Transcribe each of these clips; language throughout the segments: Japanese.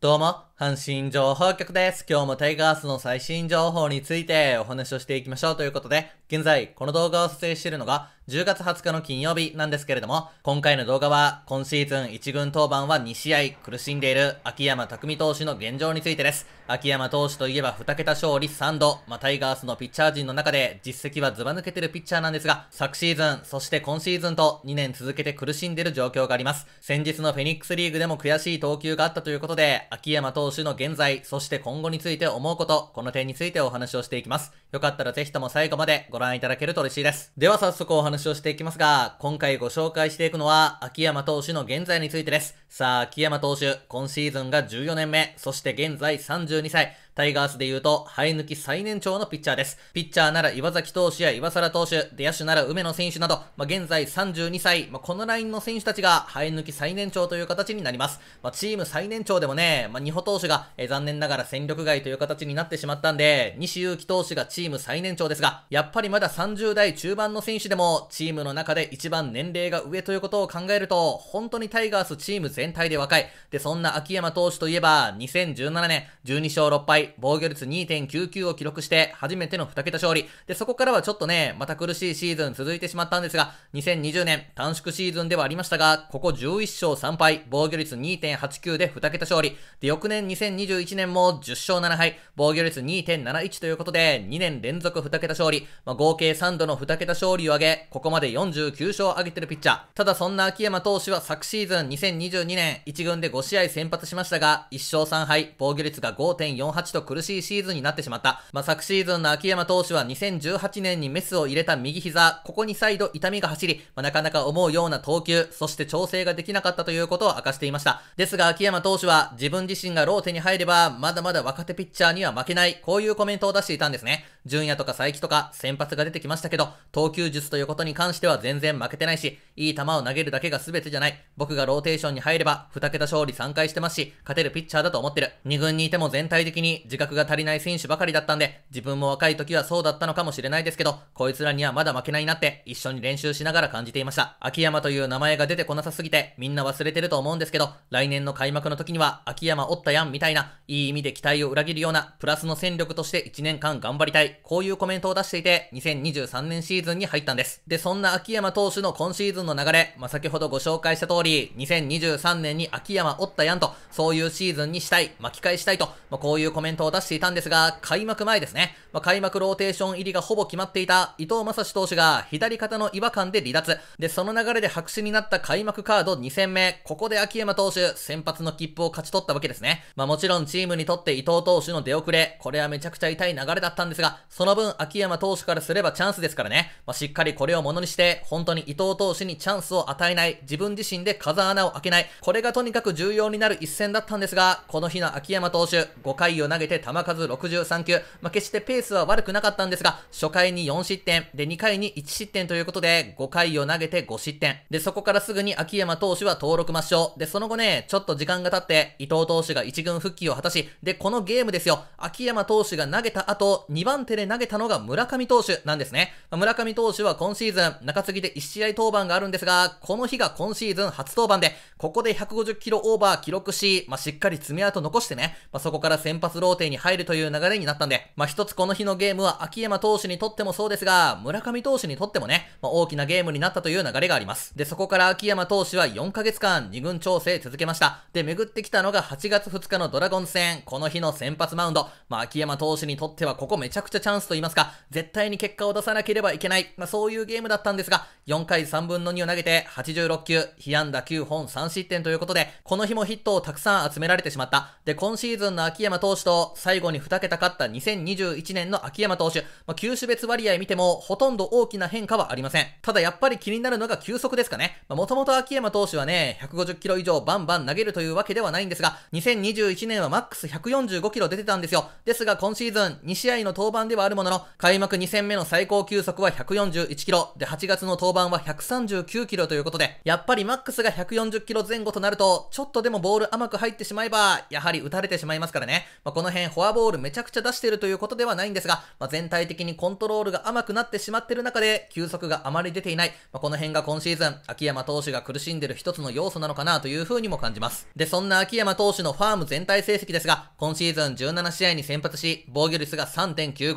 どうも、阪神情報局です。今日もタイガースの最新情報についてお話をしていきましょうということで、現在この動画を撮影しているのが10月20日の金曜日なんですけれども、今回の動画は今シーズン1軍登板は2試合苦しんでいる秋山匠投手の現状についてです。秋山投手といえば2桁勝利3度、まあ、タイガースのピッチャー陣の中で実績はズバ抜けてるピッチャーなんですが、昨シーズン、そして今シーズンと2年続けて苦しんでいる状況があります。先日のフェニックスリーグでも悔しい投球があったということで、秋山投手投手の現在、そして今後について思うこと、この点についてお話をしていきます。よかったらぜひとも最後までご覧いただけると嬉しいです。では早速お話をしていきますが、今回ご紹介していくのは、秋山投手の現在についてです。さあ、秋山投手、今シーズンが14年目、そして現在32歳。タイガースで言うと、生え抜き最年長のピッチャーです。ピッチャーなら岩崎投手や岩沢投手、出野手なら梅野選手など、まあ、現在32歳、まあ、このラインの選手たちが生え抜き最年長という形になります。まあ、チーム最年長でもね、まあ、二歩投手が、え残念ながら戦力外という形になってしまったんで、西祐希投手がチーム最年長ですが、やっぱりまだ30代中盤の選手でも、チームの中で一番年齢が上ということを考えると、本当にタイガースチーム全体で若い。で、そんな秋山投手といえば、2017年、12勝6敗、防御率2.99を記録して、初めての2桁勝利。で、そこからはちょっとね、また苦しいシーズン続いてしまったんですが、2020年短縮シーズンではありましたが、ここ11勝3敗、防御率2.89で2桁勝利。で、翌年2021年も10勝7敗、防御率2.71ということで、2年連続2桁勝利、まあ、合計3度の2桁勝利を挙げ、ここまで49勝を挙げてるピッチャー。ただそんな秋山投手は昨シーズン2022年1軍で5試合先発しましたが、1勝3敗、防御率が5.48とと苦しいシーズンになってしまった。まあ、昨シーズンの秋山投手は2018年にメスを入れた右膝、ここに再度痛みが走り、まあ、なかなか思うような投球、そして調整ができなかったということを明かしていました。ですが秋山投手は自分自身がローテに入れば、まだまだ若手ピッチャーには負けない、こういうコメントを出していたんですね。純也とか佐伯とか先発が出てきましたけど、投球術ということに関しては全然負けてないし、いい球を投げるだけが全てじゃない。僕がローテーションに入れば、2桁勝利3回してますし、勝てるピッチャーだと思ってる。2軍にいても全体的に自覚が足りない選手ばかりだったんで、自分も若い時はそうだったのかもしれないですけど、こいつらにはまだ負けないなって一緒に練習しながら感じていました。秋山という名前が出てこなさすぎて、みんな忘れてると思うんですけど、来年の開幕の時には、秋山おったやんみたいな、いい意味で期待を裏切るような、プラスの戦力として1年間頑張りたい。こういうコメントを出していて、2023年シーズンに入ったんです。で、そんな秋山投手の今シーズンの流れ、まあ、先ほどご紹介した通り、2023年に秋山おったやんと、そういうシーズンにしたい、巻き返したいと、まあ、こういうコメントを出していたんですが、開幕前ですね、まあ、開幕ローテーション入りがほぼ決まっていた伊藤正史投手が左肩の違和感で離脱。で、その流れで白紙になった開幕カード2戦目、ここで秋山投手、先発の切符を勝ち取ったわけですね。まあ、もちろんチームにとって伊藤投手の出遅れ、これはめちゃくちゃ痛い流れだったんですが、その分、秋山投手からすればチャンスですからね。まあ、しっかりこれをものにして、本当に伊藤投手にチャンスを与えない、自分自身で風穴を開けない、これがとにかく重要になる一戦だったんですが、この日の秋山投手、5回を投げて球数63球、まあ、決してペースは悪くなかったんですが、初回に4失点、で、2回に1失点ということで、5回を投げて5失点。で、そこからすぐに秋山投手は登録抹消。で、その後ね、ちょっと時間が経って、伊藤投手が1軍復帰を果たし、で、このゲームですよ、秋山投手が投げた後、2番手で投げたのが村上投手なんですね。村上投手は今シーズン、中継ぎで1試合登板があるんですが、この日が今シーズン初登板で、ここで150キロオーバー記録し、まあ、しっかり爪痕残してね、まあ、そこから先発ローテに入るという流れになったんで、まあ、一つこの日のゲームは秋山投手にとってもそうですが、村上投手にとってもね、まあ、大きなゲームになったという流れがあります。で、そこから秋山投手は4ヶ月間2軍調整続けました。で、巡ってきたのが8月2日のドラゴン戦、この日の先発マウンド。まあ、秋山投手にとってはここめちゃくちゃチャンスと言いますか、絶対に結果を出さなければいけない、まあ、そういうゲームだったんですが、4回3分の2を投げて86球、被安打9本3失点ということで、この日もヒットをたくさん集められてしまった。で、今シーズンの秋山投手と最後に2桁勝った2021年の秋山投手、まあ、球種別割合見てもほとんど大きな変化はありません。ただやっぱり気になるのが球速ですかね。もともと秋山投手はね、150キロ以上バンバン投げるというわけではないんですが、2021年はマックス145キロ出てたんですよ。ですが今シーズン2試合の登板版ではあるものの、開幕2戦目の最高球速は141キロ、で8月の登板は139キロということで、やっぱりマックスが140キロ前後となると、ちょっとでもボール甘く入ってしまえば、やはり打たれてしまいますからね。まあ、この辺フォアボールめちゃくちゃ出してるということではないんですが、まあ、全体的にコントロールが甘くなってしまってる中で、球速があまり出ていない。まあ、この辺が今シーズン、秋山投手が苦しんでる一つの要素なのかなという風にも感じます。で、そんな秋山投手のファーム全体成績ですが、今シーズン17試合に先発し、防御率が3.95 15、8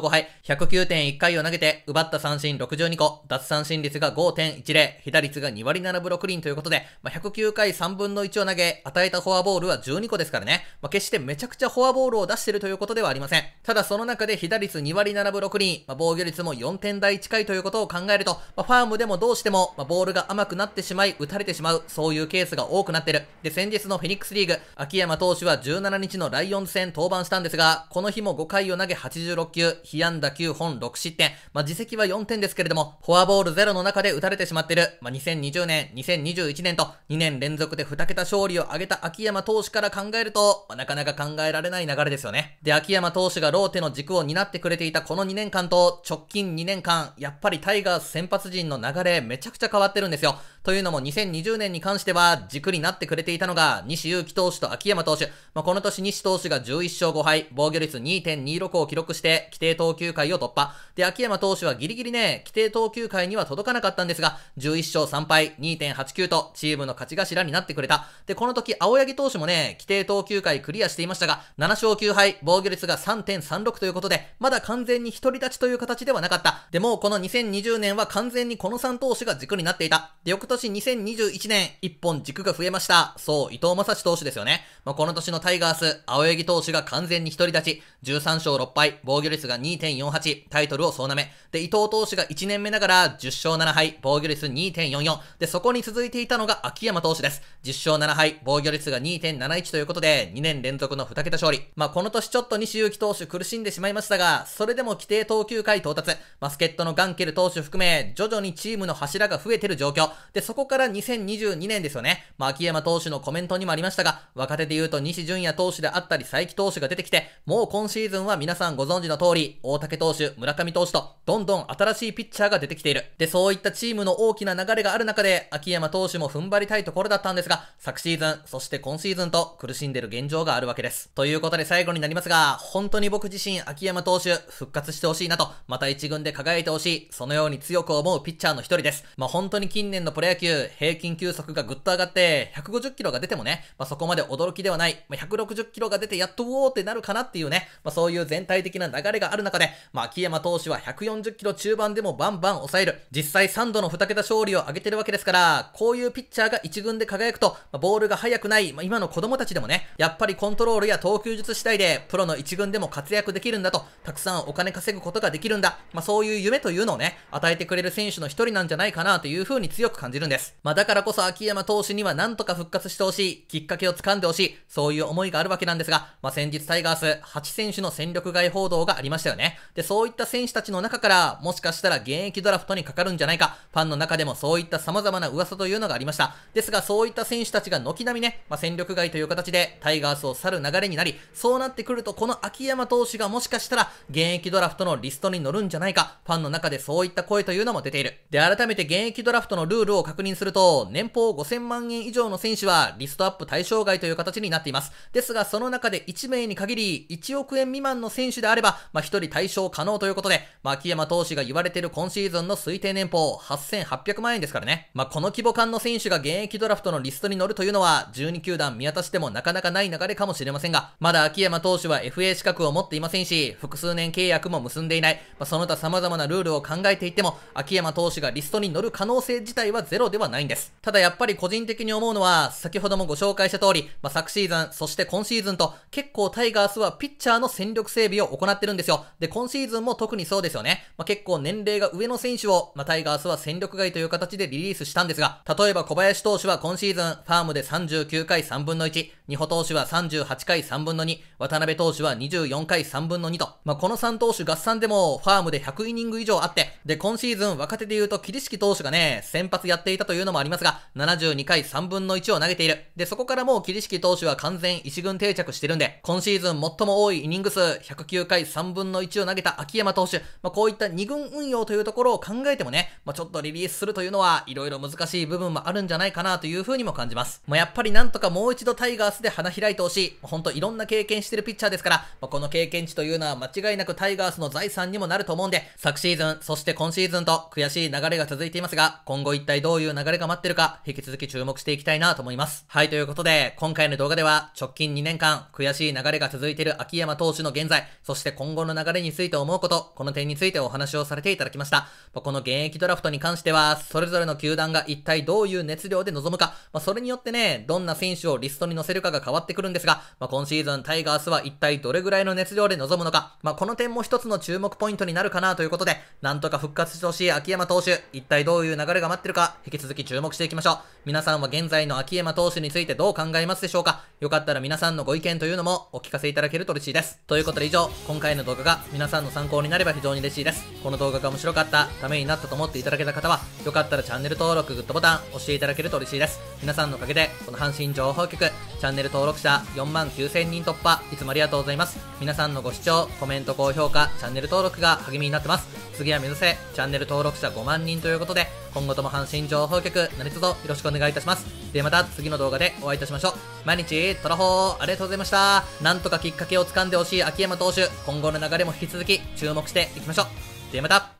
勝5敗、109.1回を投げて、奪った三振62個、奪三振率が5.10、被打率が2割7分6厘ということで、まあ、109回3分の1を投げ、与えたフォアボールは12個ですからね、まあ、決してめちゃくちゃフォアボールを出してるということではありません。ただその中で被打率2割7分6厘、まあ、防御率も4点台近いということを考えると、まあ、ファームでもどうしても、まあ、ボールが甘くなってしまい、打たれてしまう、そういうケースが多くなってる。で、先日のフェニックスリーグ、秋山投手は17日のライオンズ戦登板したんですが、この日も5回を投げ80 86球、被安打9本6失点。まあ、自責は4点ですけれども、フォアボール0の中で打たれてしまっている。まあ、2020年、2021年と2年連続で2桁勝利を挙げた秋山投手から考えると、まあ、なかなか考えられない流れですよね。で、秋山投手がローテの軸を担ってくれていたこの2年間と、直近2年間、やっぱりタイガース先発陣の流れめちゃくちゃ変わってるんですよ。というのも2020年に関しては軸になってくれていたのが西祐輝投手と秋山投手。まあ、この年西投手が11勝5敗、防御率2.26を記録して規定投球回を突破。で、秋山投手はギリギリね、規定投球回には届かなかったんですが、11勝3敗、2.89とチームの勝ち頭になってくれた。で、この時青柳投手もね、規定投球回クリアしていましたが、7勝9敗、防御率が3.36ということで、まだ完全に独り立ちという形ではなかった。でも、この2020年は完全にこの3投手が軸になっていた。で、翌年2021年、一本軸が増えました。そう、伊藤正史投手ですよね。まあ、この年のタイガース、青柳投手が完全に一人立ち、13勝6敗、防御率が2.48、タイトルを総なめ。で、伊藤投手が1年目ながら10勝7敗、防御率2.44。で、そこに続いていたのが秋山投手です。10勝7敗、防御率が2.71ということで、2年連続の2桁勝利。まあ、この年ちょっと西祐希投手苦しんでしまいましたが、それでも規定投球回到達、マスケットのガンケル投手含め、徐々にチームの柱が増えてる状況。でで、そこから2022年ですよね。まあ、秋山投手のコメントにもありましたが、若手で言うと西純也投手であったり、佐伯投手が出てきて、もう今シーズンは皆さんご存知の通り、大竹投手、村上投手と、どんどん新しいピッチャーが出てきている。で、そういったチームの大きな流れがある中で、秋山投手も踏ん張りたいところだったんですが、昨シーズン、そして今シーズンと苦しんでる現状があるわけです。ということで最後になりますが、本当に僕自身、秋山投手、復活してほしいなと、また一軍で輝いてほしい、そのように強く思うピッチャーの一人です。まあ、本当に近年のプレー野球、平均球速がぐっと上がって、150キロが出てもね、まあ、そこまで驚きではない、まあ、160キロが出てやっとおーってなるかなっていうね、まあ、そういう全体的な流れがある中で、まあ、秋山投手は140キロ中盤でもバンバン抑える、実際3度の2桁勝利を挙げてるわけですから、こういうピッチャーが1軍で輝くと、まあ、ボールが速くない、まあ、今の子供たちでもね、やっぱりコントロールや投球術次第で、プロの1軍でも活躍できるんだと、たくさんお金稼ぐことができるんだ、まあ、そういう夢というのをね、与えてくれる選手の一人なんじゃないかなというふうに強く感じるるんです。まあだからこそ秋山投手には何とか復活してほしい、きっかけを掴んでほしい、そういう思いがあるわけなんですが、まあ先日タイガース8選手の戦力外報道がありましたよね。で、そういった選手たちの中から、もしかしたら現役ドラフトにかかるんじゃないか、ファンの中でもそういった様々な噂というのがありました。ですが、そういった選手たちが軒並みね、まあ戦力外という形でタイガースを去る流れになり、そうなってくるとこの秋山投手がもしかしたら現役ドラフトのリストに乗るんじゃないか、ファンの中でそういった声というのも出ている。で、改めて現役ドラフトのルールを確認すると、年俸5000万円以上の選手はリストアップ対象外という形になっています。ですが、その中で1名に限り、1億円未満の選手であれば、まあ、1人対象可能ということで、まあ、秋山投手が言われている今シーズンの推定年俸8800万円ですからね。まあ、この規模感の選手が現役ドラフトのリストに乗るというのは、12球団見渡してもなかなかない流れかもしれませんが、まだ秋山投手は FA 資格を持っていませんし、複数年契約も結んでいない、まあ、その他様々なルールを考えていても、秋山投手がリストに乗る可能性自体はゼロロではないんです。ただやっぱり個人的に思うのは、先ほどもご紹介した通り、まあ、昨シーズン、そして今シーズンと、結構タイガースはピッチャーの戦力整備を行ってるんですよ。で、今シーズンも特にそうですよね。まあ、結構年齢が上の選手を、まあ、タイガースは戦力外という形でリリースしたんですが、例えば小林投手は今シーズン、ファームで39回3分の1、二保投手は38回3分の2、渡辺投手は24回3分の2と、まあ、この3投手合算でもファームで100イニング以上あって、で、今シーズン若手で言うとシキ投手がね、先発やってていたというのもありますが、72回3分の1を投げている。で、そこからもう桐敷投手は完全1軍定着してるんで、今シーズン最も多いイニング数、109回3分の1を投げた秋山投手、まあ、こういった2軍運用というところを考えてもね、まあ、ちょっとリリースするというのは、いろいろ難しい部分もあるんじゃないかなというふうにも感じます。まあ、やっぱりなんとかもう一度タイガースで花開いてほしい。ほんといろんな経験してるピッチャーですから、まあ、この経験値というのは間違いなくタイガースの財産にもなると思うんで、昨シーズン、そして今シーズンと悔しい流れが続いていますが、今後一体どうういう流れが待ってるか、引き続き注目していきたいなと思います。はい、ということで、今回の動画では、直近2年間、悔しい流れが続いている秋山投手の現在、そして今後の流れについて思うこと、この点についてお話をされていただきました。この現役ドラフトに関しては、それぞれの球団が一体どういう熱量で臨むか、まあ、それによってね、どんな選手をリストに載せるかが変わってくるんですが、まあ、今シーズンタイガースは一体どれぐらいの熱量で臨むのか、まあ、この点も一つの注目ポイントになるかなということで、なんとか復活してほしい秋山投手、一体どういう流れが待ってるか、引き続き注目していきましょう。皆さんは現在の秋山投手についてどう考えますでしょうかよかったら皆さんのご意見というのもお聞かせいただけると嬉しいです。ということで以上、今回の動画が皆さんの参考になれば非常に嬉しいです。この動画が面白かった、ためになったと思っていただけた方は、よかったらチャンネル登録、グッドボタン押していただけると嬉しいです。皆さんのおかげで、この阪神情報局、チャンネル登録者4万9000人突破、いつもありがとうございます。皆さんのご視聴、コメント、高評価、チャンネル登録が励みになってます。次は目指せ、チャンネル登録者5万人ということで、今後とも阪神情報局、何卒よろしくお願いいたします。ではまた次の動画でお会いいたしましょう。毎日、トラホー、ありがとうございました。なんとかきっかけをつかんでほしい秋山投手、今後の流れも引き続き注目していきましょう。ではまた